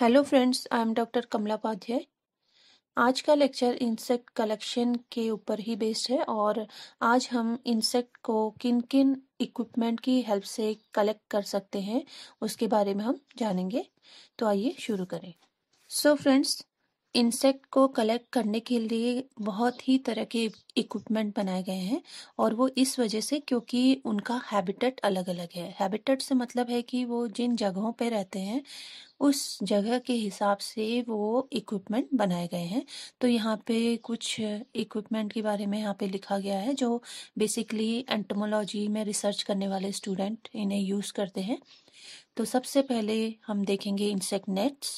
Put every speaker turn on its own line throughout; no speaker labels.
hello friends I am doctor Kamla Upadhyay आज का lecture insect collection के ऊपर ही बेस्ड है और आज हम इंसेक्ट को किन किन इक्विपमेंट की हेल्प से कलेक्ट कर सकते हैं उसके बारे में हम जानेंगे तो आइए शुरू करें सो so फ्रेंड्स इंसेक्ट को कलेक्ट करने के लिए बहुत ही तरह के इक्विपमेंट बनाए गए हैं और वो इस वजह से क्योंकि उनका हैबिटेट अलग अलग है हैबिटेट से मतलब है कि वो जिन जगहों पे रहते हैं उस जगह के हिसाब से वो इक्विपमेंट बनाए गए हैं तो यहाँ पे कुछ इक्विपमेंट के बारे में यहाँ पे लिखा गया है जो बेसिकली एंटमोलॉजी में रिसर्च करने वाले स्टूडेंट इन्हें यूज़ करते हैं तो सबसे पहले हम देखेंगे इंसेक्ट नेट्स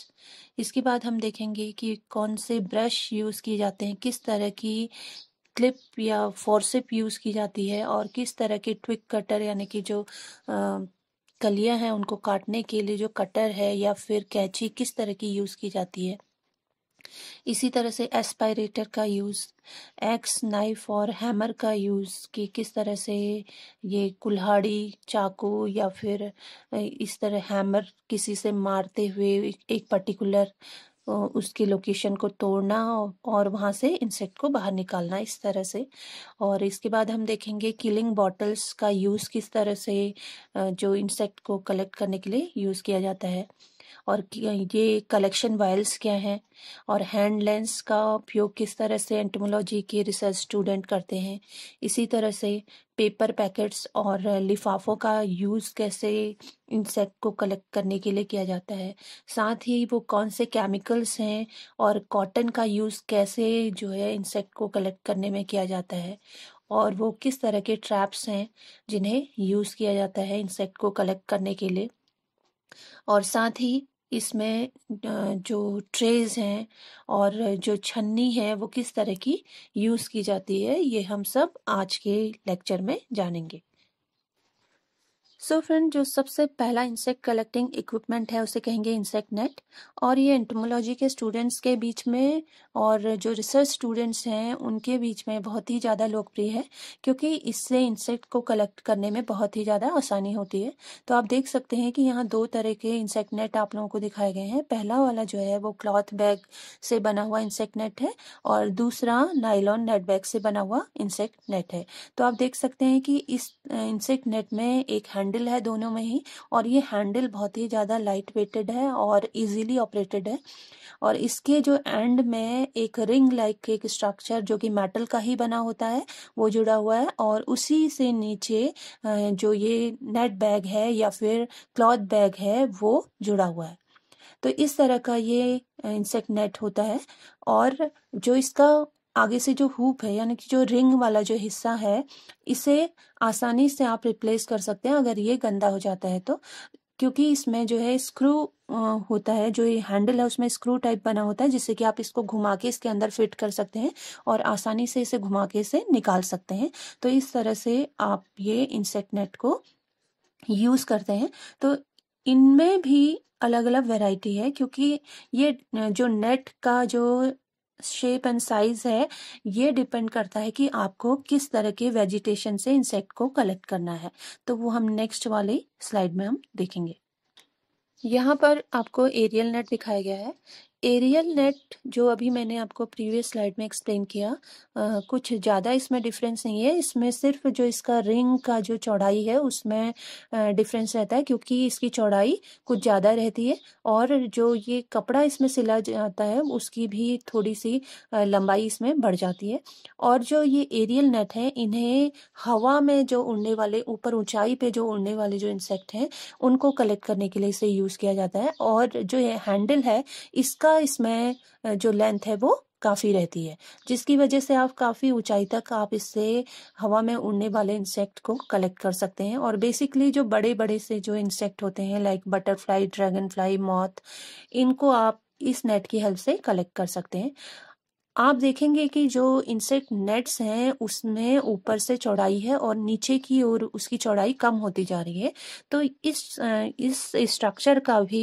इसके बाद हम देखेंगे कि कौन से ब्रश यूज़ किए जाते हैं किस तरह की क्लिप या फोर्सिप यूज़ की जाती है और किस तरह के ट्विक कटर यानी कि जो कलियां हैं उनको काटने के लिए जो कटर है या फिर कैची किस तरह की यूज़ की जाती है इसी तरह से एस्पायरेटर का यूज़ एक्स नाइफ और हैमर का यूज़ कि किस तरह से ये कुल्हाड़ी चाकू या फिर इस तरह हैमर किसी से मारते हुए एक पर्टिकुलर उसकी लोकेशन को तोड़ना और वहाँ से इंसेक्ट को बाहर निकालना इस तरह से और इसके बाद हम देखेंगे किलिंग बॉटल्स का यूज़ किस तरह से जो इंसेक्ट को कलेक्ट करने के लिए यूज़ किया जाता है और ये कलेक्शन वायल्स क्या हैं और हैंड लेंस का उपयोग किस तरह से एंटमोलॉजी के रिसर्च स्टूडेंट करते हैं इसी तरह से पेपर पैकेट्स और लिफाफों का यूज़ कैसे इंसेक्ट को कलेक्ट करने के लिए किया जाता है साथ ही वो कौन से केमिकल्स हैं और कॉटन का यूज़ कैसे जो है इंसेक्ट को कलेक्ट करने में किया जाता है और वो किस तरह के ट्रैप्स हैं जिन्हें यूज़ किया जाता है इंसेक्ट को कलेक्ट करने के लिए और साथ ही इसमें जो ट्रेज़ हैं और जो छन्नी है वो किस तरह की यूज़ की जाती है ये हम सब आज के लेक्चर में जानेंगे सो so फ्रेंड जो सबसे पहला इंसेक्ट कलेक्टिंग इक्विपमेंट है उसे कहेंगे इंसेक्ट नेट और ये एंटोमोलॉजी के स्टूडेंट्स के बीच में और जो रिसर्च स्टूडेंट्स हैं उनके बीच में बहुत ही ज़्यादा लोकप्रिय है क्योंकि इससे इंसेक्ट को कलेक्ट करने में बहुत ही ज़्यादा आसानी होती है तो आप देख सकते हैं कि यहाँ दो तरह के इंसेक्ट नेट आप लोगों को दिखाए गए हैं पहला वाला जो है वो क्लॉथ बैग से बना हुआ इंसेक्ट नेट है और दूसरा नाइलॉन नेट बैग से बना हुआ इंसेक्ट नेट है तो आप देख सकते हैं कि इस इंसेक्ट नेट में एक हैंड हैंडल है दोनों में ही और ये हैंडल बहुत ही ज़्यादा लाइट वेटेड है और इजीली ऑपरेटेड है और इसके जो एंड में एक रिंग लाइक एक स्ट्रक्चर जो कि मेटल का ही बना होता है वो जुड़ा हुआ है और उसी से नीचे जो ये नेट बैग है या फिर क्लॉथ बैग है वो जुड़ा हुआ है तो इस तरह का ये इंसेक्ट नेट होता है और जो इसका आगे से जो हुप है यानी कि जो रिंग वाला जो हिस्सा है इसे आसानी से आप रिप्लेस कर सकते हैं अगर ये गंदा हो जाता है तो क्योंकि इसमें जो है स्क्रू होता है जो ये हैंडल है उसमें स्क्रू टाइप बना होता है जिससे कि आप इसको घुमा के इसके अंदर फिट कर सकते हैं और आसानी से इसे घुमा के इसे निकाल सकते हैं तो इस तरह से आप ये इंसेक्ट नेट को यूज़ करते हैं तो इनमें भी अलग अलग वैरायटी है क्योंकि ये जो नेट का जो शेप एंड साइज है ये डिपेंड करता है कि आपको किस तरह के वेजिटेशन से इंसेक्ट को कलेक्ट करना है तो वो हम नेक्स्ट वाले स्लाइड में हम देखेंगे यहाँ पर आपको एरियल नेट दिखाया गया है एरियल नेट जो अभी मैंने आपको प्रीवियस स्लाइड में एक्सप्लेन किया आ, कुछ ज़्यादा इसमें डिफरेंस नहीं है इसमें सिर्फ जो इसका रिंग का जो चौड़ाई है उसमें डिफरेंस रहता है क्योंकि इसकी चौड़ाई कुछ ज़्यादा रहती है और जो ये कपड़ा इसमें सिला जाता है उसकी भी थोड़ी सी लंबाई इसमें बढ़ जाती है और जो ये एरियल नेट है इन्हें हवा में जो उड़ने वाले ऊपर ऊँचाई पर जो उड़ने वाले जो इंसेक्ट हैं उनको कलेक्ट करने के लिए इसे यूज़ किया जाता है और जो ये हैंडल है इसका इसमें जो लेंथ है वो काफ़ी रहती है जिसकी वजह से आप काफ़ी ऊंचाई तक आप इससे हवा में उड़ने वाले इंसेक्ट को कलेक्ट कर सकते हैं और बेसिकली जो बड़े बड़े से जो इंसेक्ट होते हैं like butterfly dragonfly moth इनको आप इस नेट की हेल्प से कलेक्ट कर सकते हैं आप देखेंगे कि जो इंसेक्ट नेट्स हैं उसमें ऊपर से चौड़ाई है और नीचे की ओर उसकी चौड़ाई कम होती जा रही है तो इस इस स्ट्रक्चर का भी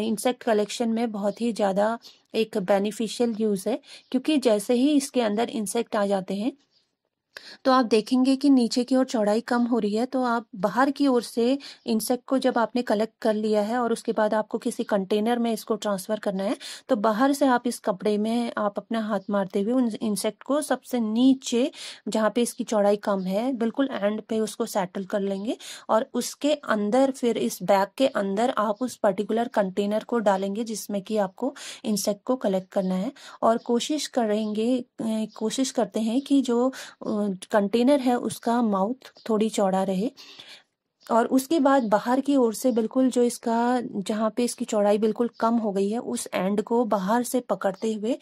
इंसेक्ट कलेक्शन में बहुत ही ज़्यादा एक बेनिफिशियल यूज़ है क्योंकि जैसे ही इसके अंदर इंसेक्ट आ जाते हैं तो आप देखेंगे कि नीचे की ओर चौड़ाई कम हो रही है तो आप बाहर की ओर से इंसेक्ट को जब आपने कलेक्ट कर लिया है और उसके बाद आपको किसी कंटेनर में इसको ट्रांसफ़र करना है तो बाहर से आप इस कपड़े में आप अपना हाथ मारते हुए उन इंसेक्ट को सबसे नीचे जहाँ पे इसकी चौड़ाई कम है बिल्कुल एंड पे उसको सेटल कर लेंगे और उसके अंदर फिर इस बैग के अंदर आप उस पर्टिकुलर कंटेनर को डालेंगे जिसमें कि आपको इंसेक्ट को कलेक्ट करना है और कोशिश करेंगे कोशिश करते हैं कि जो कंटेनर है उसका माउथ थोड़ी चौड़ा रहे और उसके बाद बाहर की ओर से बिल्कुल जो इसका जहाँ पे इसकी चौड़ाई बिल्कुल कम हो गई है उस एंड को बाहर से पकड़ते हुए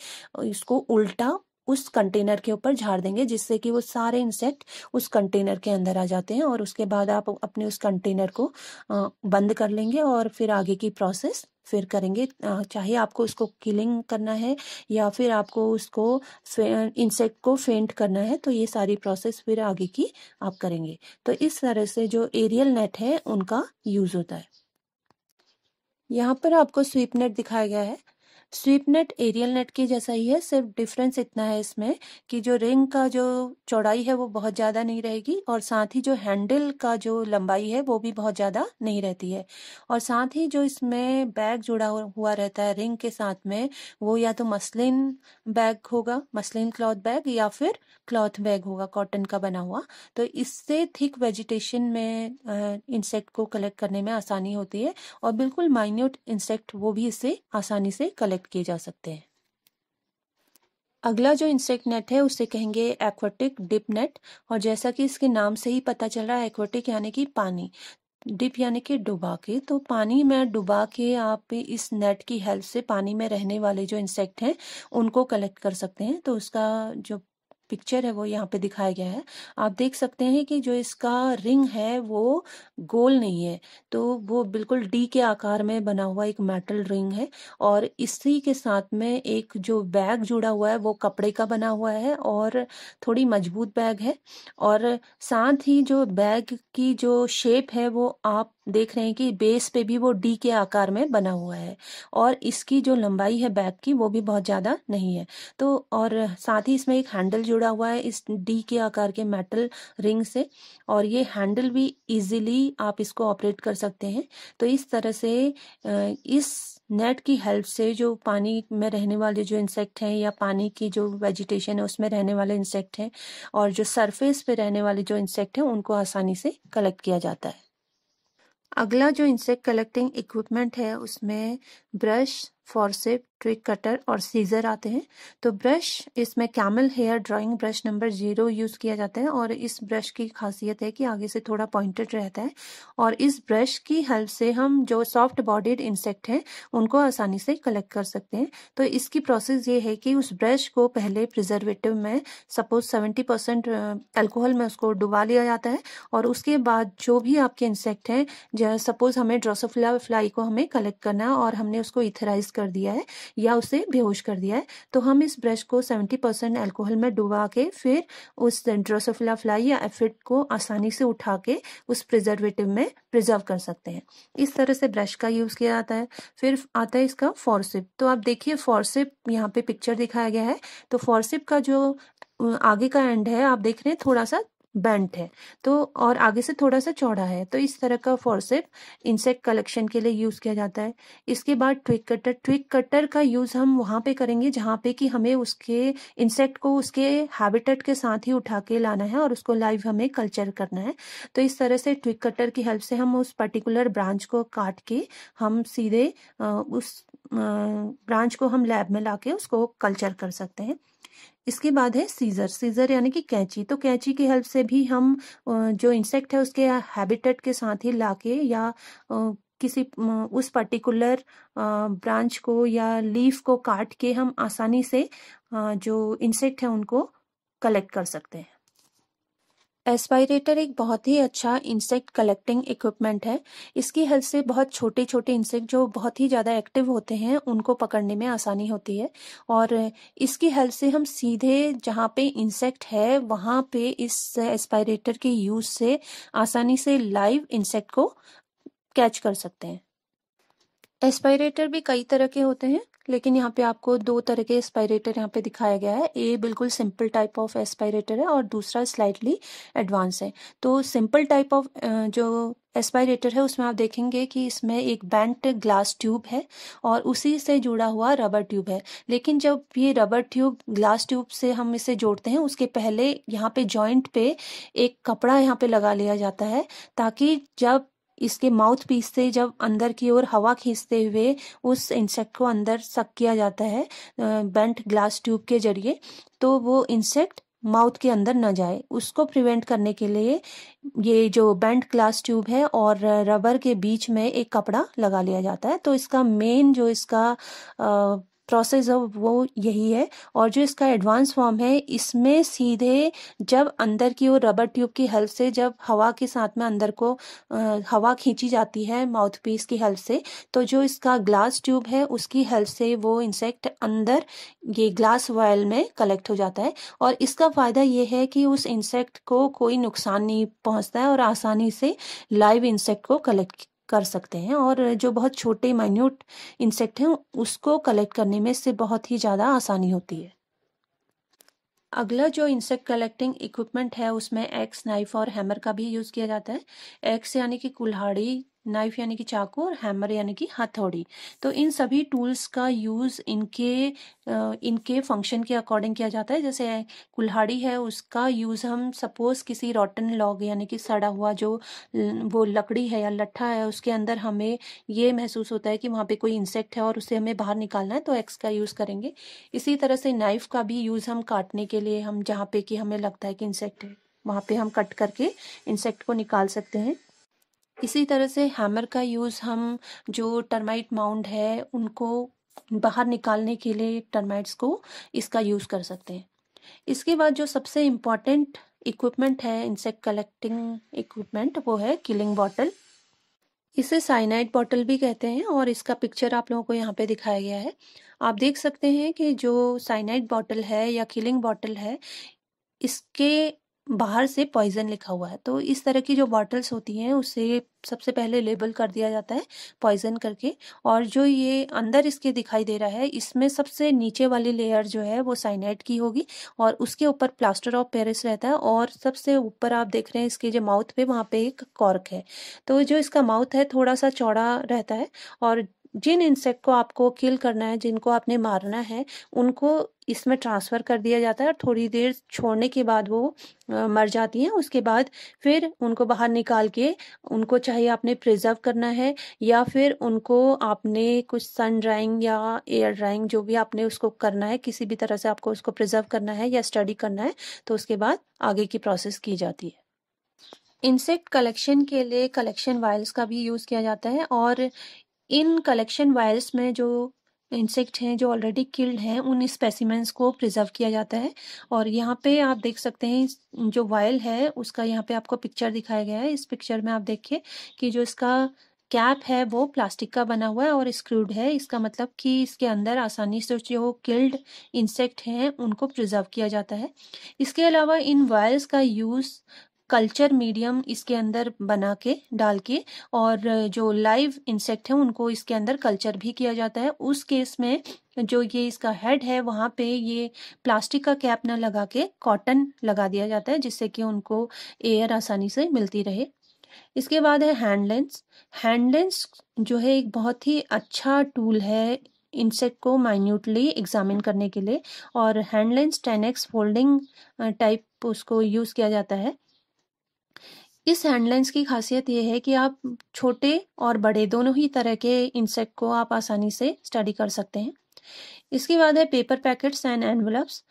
इसको उल्टा उस कंटेनर के ऊपर झाड़ देंगे जिससे कि वो सारे इंसेक्ट उस कंटेनर के अंदर आ जाते हैं और उसके बाद आप अपने उस कंटेनर को बंद कर लेंगे और फिर आगे की प्रोसेस फिर करेंगे चाहे आपको उसको किलिंग करना है या फिर आपको उसको इंसेक्ट को फेंट करना है तो ये सारी प्रोसेस फिर आगे की आप करेंगे तो इस तरह से जो एरियल नेट है उनका यूज होता है यहाँ पर आपको स्वीप नेट दिखाया गया है स्वीप नेट एरियल नेट के जैसा ही है सिर्फ डिफरेंस इतना है इसमें कि जो रिंग का जो चौड़ाई है वो बहुत ज़्यादा नहीं रहेगी और साथ ही जो हैंडल का जो लंबाई है वो भी बहुत ज़्यादा नहीं रहती है और साथ ही जो इसमें बैग जुड़ा हुआ रहता है रिंग के साथ में वो या तो मसलिन बैग होगा मसलिन क्लॉथ बैग या फिर क्लॉथ बैग होगा कॉटन का बना हुआ तो इससे थिक वेजिटेशन में इंसेक्ट को कलेक्ट करने में आसानी होती है और बिल्कुल माइन्यूट इंसेक्ट वो भी इससे आसानी से कलेक्ट सेट किए जा सकते हैं अगला जो इंसेक्ट नेट है उसे कहेंगे एक्वाटिक डिप नेट और जैसा कि इसके नाम से ही पता चल रहा है एक्वाटिक यानी कि पानी डिप यानी कि डुबा के तो पानी में डुबा के आप इस नेट की हेल्प से पानी में रहने वाले जो इंसेक्ट हैं उनको कलेक्ट कर सकते हैं तो उसका जो पिक्चर है वो यहाँ पे दिखाया गया है आप देख सकते हैं कि जो इसका रिंग है वो गोल नहीं है तो वो बिल्कुल डी के आकार में बना हुआ एक मेटल रिंग है और इसी के साथ में एक जो बैग जुड़ा हुआ है वो कपड़े का बना हुआ है और थोड़ी मजबूत बैग है और साथ ही जो बैग की जो शेप है वो आप देख रहे हैं कि बेस पे भी वो डी के आकार में बना हुआ है और इसकी जो लंबाई है बैक की वो भी बहुत ज़्यादा नहीं है तो और साथ ही इसमें एक हैंडल जुड़ा हुआ है इस डी के आकार के मेटल रिंग से और ये हैंडल भी इजीली आप इसको ऑपरेट कर सकते हैं तो इस तरह से इस नेट की हेल्प से जो पानी में रहने वाले जो इंसेक्ट हैं या पानी की जो वेजिटेशन है उसमें रहने वाले इंसेक्ट हैं और जो सरफेस पे रहने वाले जो इंसेक्ट हैं उनको आसानी से कलेक्ट किया जाता है अगला जो इंसेक्ट कलेक्टिंग इक्विपमेंट है उसमें ब्रश फॉरसेप ट्विक कटर और सीजर आते हैं तो ब्रश इसमें camel hair drawing brush number zero use किया जाता है और इस ब्रश की खासियत है कि आगे से थोड़ा पॉइंटेड रहता है और इस ब्रश की हेल्प से हम जो सॉफ्ट बॉडीड इंसेक्ट हैं उनको आसानी से कलेक्ट कर सकते हैं तो इसकी प्रोसेस ये है कि उस ब्रश को पहले प्रिजर्वेटिव में सपोज सेवेंटी परसेंट एल्कोहल में उसको डुबा लिया जाता है और उसके बाद जो भी आपके इंसेक्ट हैं सपोज हमें ड्रोसोफिला फ्लाई को हमें कलेक्ट करना है और हमने उसको इथराइज कर दिया है या उसे बेहोश कर दिया है तो हम इस ब्रश को 70 परसेंट एल्कोहल में डुबा के फिर उस ड्रोसोफिला फ्लाई या एफिड को आसानी से उठा के उस प्रिजर्वेटिव में प्रिजर्व कर सकते हैं इस तरह से ब्रश का यूज़ किया जाता है फिर आता है इसका फॉरसिप तो आप देखिए फॉरसिप यहाँ पे पिक्चर दिखाया गया है तो फॉरसिप का जो आगे का एंड है आप देख रहे हैं थोड़ा सा बेंट है तो और आगे से थोड़ा सा चौड़ा है तो इस तरह का फॉरसेप इंसेक्ट कलेक्शन के लिए यूज़ किया जाता है इसके बाद ट्विक कटर ट्विक कटर का यूज़ हम वहाँ पे करेंगे जहाँ पे कि हमें उसके इंसेक्ट को उसके हैबिटेट के साथ ही उठा के लाना है और उसको लाइव हमें कल्चर करना है तो इस तरह से ट्विक कटर की हेल्प से हम उस पर्टिकुलर ब्रांच को काट के हम सीधे उस ब्रांच को हम लैब में ला उसको कल्चर कर सकते हैं इसके बाद है सीजर सीजर यानी कि कैंची तो कैंची की हेल्प से भी हम जो इंसेक्ट है उसके हैबिटेट के साथ ही लाके या किसी उस पर्टिकुलर ब्रांच को या लीफ को काट के हम आसानी से जो इंसेक्ट है उनको कलेक्ट कर सकते हैं एस्पायरेटर एक बहुत ही अच्छा इंसेक्ट कलेक्टिंग इक्विपमेंट है इसकी हेल्प से बहुत छोटे छोटे इंसेक्ट जो बहुत ही ज़्यादा एक्टिव होते हैं उनको पकड़ने में आसानी होती है और इसकी हेल्प से हम सीधे जहाँ पे इंसेक्ट है वहाँ पे इस एस्पायरेटर के यूज से आसानी से लाइव इंसेक्ट को कैच कर सकते हैं एस्पायरेटर भी कई तरह के होते हैं लेकिन यहाँ पे आपको दो तरह के एस्पायरेटर यहाँ पे दिखाया गया है ए बिल्कुल सिंपल टाइप ऑफ एस्पायरेटर है और दूसरा स्लाइटली एडवांस है तो सिंपल टाइप ऑफ जो एस्पायरेटर है उसमें आप देखेंगे कि इसमें एक बैंट ग्लास ट्यूब है और उसी से जुड़ा हुआ रबर ट्यूब है लेकिन जब ये रबर ट्यूब ग्लास ट्यूब से हम इसे जोड़ते हैं उसके पहले यहाँ पे जॉइंट पे एक कपड़ा यहाँ पे लगा लिया जाता है ताकि जब इसके माउथ पीस से जब अंदर की ओर हवा खींचते हुए उस इंसेक्ट को अंदर सक किया जाता है बेंट ग्लास ट्यूब के जरिए तो वो इंसेक्ट माउथ के अंदर ना जाए उसको प्रिवेंट करने के लिए ये जो बेंट ग्लास ट्यूब है और रबर के बीच में एक कपड़ा लगा लिया जाता है तो इसका मेन जो इसका आ, प्रोसेस है वो यही है और जो इसका एडवांस फॉर्म है इसमें सीधे जब अंदर की ओर रबर ट्यूब की हेल्प से जब हवा के साथ में अंदर को आ, हवा खींची जाती है माउथ पीस की हेल्प से तो जो इसका ग्लास ट्यूब है उसकी हेल्प से वो इंसेक्ट अंदर ये ग्लास वायल में कलेक्ट हो जाता है और इसका फ़ायदा ये है कि उस इंसेक्ट को कोई नुकसान नहीं पहुँचता है और आसानी से लाइव इंसेक्ट को कलेक्ट कर सकते हैं और जो बहुत छोटे माइन्यूट इंसेक्ट हैं उसको कलेक्ट करने में से बहुत ही ज़्यादा आसानी होती है अगला जो इंसेक्ट कलेक्टिंग इक्विपमेंट है उसमें एक्स नाइफ और हैमर का भी यूज़ किया जाता है एक्स यानी कि कुल्हाड़ी नाइफ यानी कि चाकू और हैमर यानी कि हथौड़ी तो इन सभी टूल्स का यूज़ इनके इनके फंक्शन के अकॉर्डिंग किया जाता है जैसे कुल्हाड़ी है उसका यूज़ हम सपोज किसी रॉटन लॉग यानी कि सड़ा हुआ जो वो लकड़ी है या लट्ठा है उसके अंदर हमें ये महसूस होता है कि वहाँ पे कोई इंसेक्ट है और उसे हमें बाहर निकालना है तो एक्स का यूज़ करेंगे इसी तरह से नाइफ का भी यूज़ हम काटने के लिए हम जहाँ पे कि हमें लगता है कि इंसेक्ट है वहाँ पे हम कट करके इंसेक्ट को निकाल सकते हैं इसी तरह से हैमर का यूज़ हम जो टर्माइट माउंड है उनको बाहर निकालने के लिए टर्माइट्स को इसका यूज़ कर सकते हैं इसके बाद जो सबसे इम्पॉर्टेंट इक्विपमेंट है इंसेक्ट कलेक्टिंग इक्विपमेंट वो है किलिंग बॉटल इसे साइनाइड बॉटल भी कहते हैं और इसका पिक्चर आप लोगों को यहाँ पे दिखाया गया है आप देख सकते हैं कि जो साइनाइड बॉटल है या किलिंग बॉटल है इसके बाहर से पॉइज़न लिखा हुआ है तो इस तरह की जो बॉटल्स होती हैं उसे सबसे पहले लेबल कर दिया जाता है पॉइज़न करके और जो ये अंदर इसके दिखाई दे रहा है इसमें सबसे नीचे वाली लेयर जो है वो साइनाइड की होगी और उसके ऊपर प्लास्टर ऑफ पेरिस रहता है और सबसे ऊपर आप देख रहे हैं इसके जो माउथ पे वहाँ पे एक कॉर्क है तो जो इसका माउथ है थोड़ा सा चौड़ा रहता है और जिन इंसेक्ट को आपको किल करना है जिनको आपने मारना है उनको इसमें ट्रांसफ़र कर दिया जाता है और थोड़ी देर छोड़ने के बाद वो मर जाती हैं उसके बाद फिर उनको बाहर निकाल के उनको चाहे आपने प्रिजर्व करना है या फिर उनको आपने कुछ सन ड्राइंग या एयर ड्राइंग जो भी आपने उसको करना है किसी भी तरह से आपको उसको प्रिजर्व करना है या स्टडी करना है तो उसके बाद आगे की प्रोसेस की जाती है इंसेक्ट कलेक्शन के लिए कलेक्शन वायल्स का भी यूज़ किया जाता है और इन कलेक्शन वायर्स में जो इंसेक्ट हैं जो ऑलरेडी किल्ड हैं उन स्पेसिमेंस को प्रिजर्व किया जाता है और यहाँ पे आप देख सकते हैं जो वायल है उसका यहाँ पे आपको पिक्चर दिखाया गया है इस पिक्चर में आप देखिए कि जो इसका कैप है वो प्लास्टिक का बना हुआ है और स्क्रूड है इसका मतलब कि इसके अंदर आसानी से जो किल्ड इंसेक्ट हैं उनको प्रिजर्व किया जाता है इसके अलावा इन वायल्स का यूज़ कल्चर मीडियम इसके अंदर बना के डाल के और जो लाइव इंसेक्ट हैं उनको इसके अंदर कल्चर भी किया जाता है उस केस में जो ये इसका हेड है वहाँ पे ये प्लास्टिक का कैप ना लगा के कॉटन लगा दिया जाता है जिससे कि उनको एयर आसानी से मिलती रहे इसके बाद है हैंड लेंस हैंड लेंस जो है एक बहुत ही अच्छा टूल है इंसेक्ट को माइन्यूटली एग्जामिन करने के लिए और hand lens ten X folding type उसको यूज़ किया जाता है इस हैंडलाइंस की खासियत ये है कि आप छोटे और बड़े दोनों ही तरह के इंसेक्ट को आप आसानी से स्टडी कर सकते हैं इसके बाद है पेपर पैकेट्स एंड एनवलप्स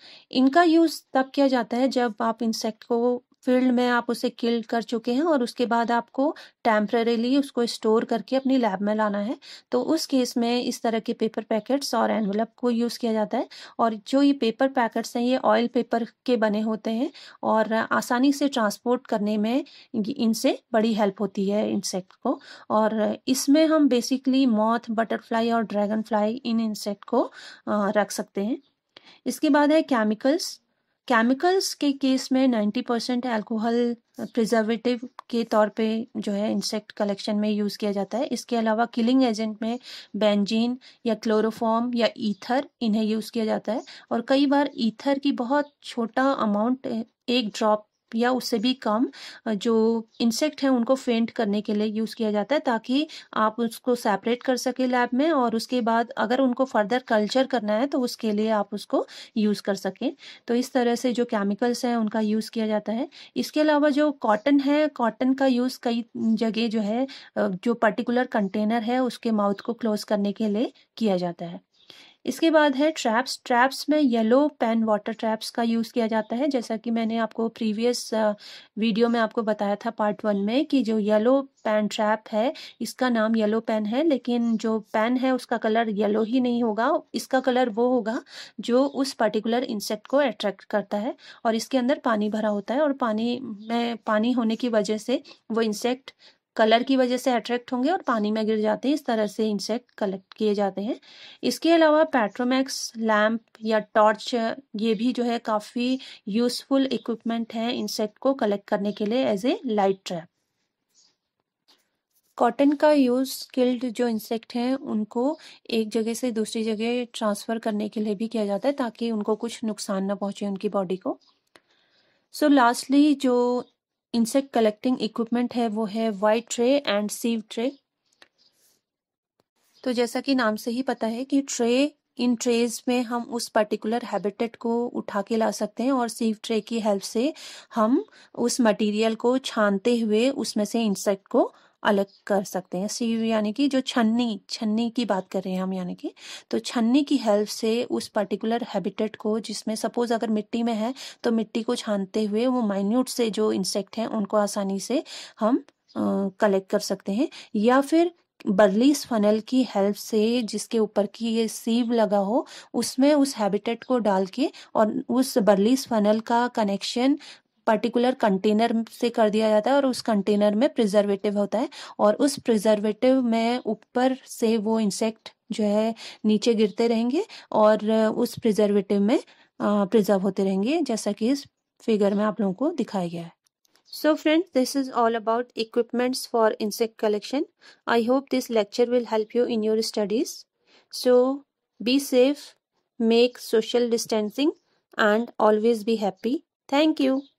इनका यूज़ तब किया जाता है जब आप इंसेक्ट को फील्ड में आप उसे किल कर चुके हैं और उसके बाद आपको टेम्परेली उसको स्टोर करके अपनी लैब में लाना है तो उस केस में इस तरह के पेपर पैकेट्स और एनवलप को यूज़ किया जाता है और जो ये पेपर पैकेट्स हैं ये ऑयल पेपर के बने होते हैं और आसानी से ट्रांसपोर्ट करने में इनसे बड़ी हेल्प होती है इंसेक्ट को और इसमें हम बेसिकली मॉथ बटरफ्लाई और ड्रैगन फ्लाई इन इंसेक्ट को रख सकते हैं इसके बाद है केमिकल्स केमिकल्स के केस में 90 परसेंट एल्कोहल प्रिजर्वेटिव के तौर पे जो है इंसेक्ट कलेक्शन में यूज़ किया जाता है इसके अलावा किलिंग एजेंट में बेंजीन या क्लोरोफॉर्म या ईथर इन्हें यूज़ किया जाता है और कई बार ईथर की बहुत छोटा अमाउंट एक ड्रॉप या उससे भी कम जो इंसेक्ट हैं उनको फेंट करने के लिए यूज़ किया जाता है ताकि आप उसको सेपरेट कर सके लैब में और उसके बाद अगर उनको फर्दर कल्चर करना है तो उसके लिए आप उसको यूज़ कर सकें तो इस तरह से जो केमिकल्स हैं उनका यूज़ किया जाता है इसके अलावा जो कॉटन है कॉटन का यूज़ कई जगह जो है जो पर्टिकुलर कंटेनर है उसके माउथ को क्लोज करने के लिए किया जाता है इसके बाद है ट्रैप्स ट्रैप्स में येलो पेन वाटर ट्रैप्स का यूज़ किया जाता है जैसा कि मैंने आपको प्रीवियस वीडियो uh, में आपको बताया था पार्ट वन में कि जो येलो पेन ट्रैप है इसका नाम येलो पेन है लेकिन जो पेन है उसका कलर येलो ही नहीं होगा इसका कलर वो होगा जो उस पर्टिकुलर इंसेक्ट को अट्रैक्ट करता है और इसके अंदर पानी भरा होता है और पानी में पानी होने की वजह से वो इंसेक्ट कलर की वजह से अट्रैक्ट होंगे और पानी में गिर जाते हैं इस तरह से इंसेक्ट कलेक्ट किए जाते हैं इसके अलावा पेट्रोमैक्स लैम्प या टॉर्च ये भी जो है काफ़ी यूजफुल इक्विपमेंट है इंसेक्ट को कलेक्ट करने के लिए as a light trap cotton का यूज़ स्किल्ड जो इंसेक्ट हैं उनको एक जगह से दूसरी जगह ट्रांसफ़र करने के लिए भी किया जाता है ताकि उनको कुछ नुकसान ना पहुंचे उनकी बॉडी को सो so लास्टली जो इंसेक्ट कलेक्टिंग इक्विपमेंट है वो है white tray and sieve tray तो जैसा कि नाम से ही पता है कि ट्रे इन ट्रेज में हम उस पर्टिकुलर हैबिटेट को उठा के ला सकते हैं और सीव ट्रे की हेल्प से हम उस मटेरियल को छानते हुए उसमें से इंसेक्ट को अलग कर सकते हैं सीव यानी कि जो छन्नी छन्नी की बात कर रहे हैं हम यानी कि तो छन्नी की हेल्प से उस पर्टिकुलर हैबिटेट को जिसमें सपोज अगर मिट्टी में है तो मिट्टी को छानते हुए वो माइन्यूट से जो इंसेक्ट हैं उनको आसानी से हम कलेक्ट कर सकते हैं या फिर बर्लीस फनल की हेल्प से जिसके ऊपर की ये सीव लगा हो उसमें उस हैबिटेट को डाल के और उस बर्लीस फनल का कनेक्शन पर्टिकुलर कंटेनर से कर दिया जाता है और उस कंटेनर में प्रिजर्वेटिव होता है और उस प्रिजर्वेटिव में ऊपर से वो इंसेक्ट जो है नीचे गिरते रहेंगे और उस प्रिजर्वेटिव में प्रिजर्व होते रहेंगे जैसा कि इस फिगर में आप लोगों को दिखाया गया है so friends this is all about equipments for insect collection I hope this lecture will help you in your studies so be safe make social distancing and always be happy thank you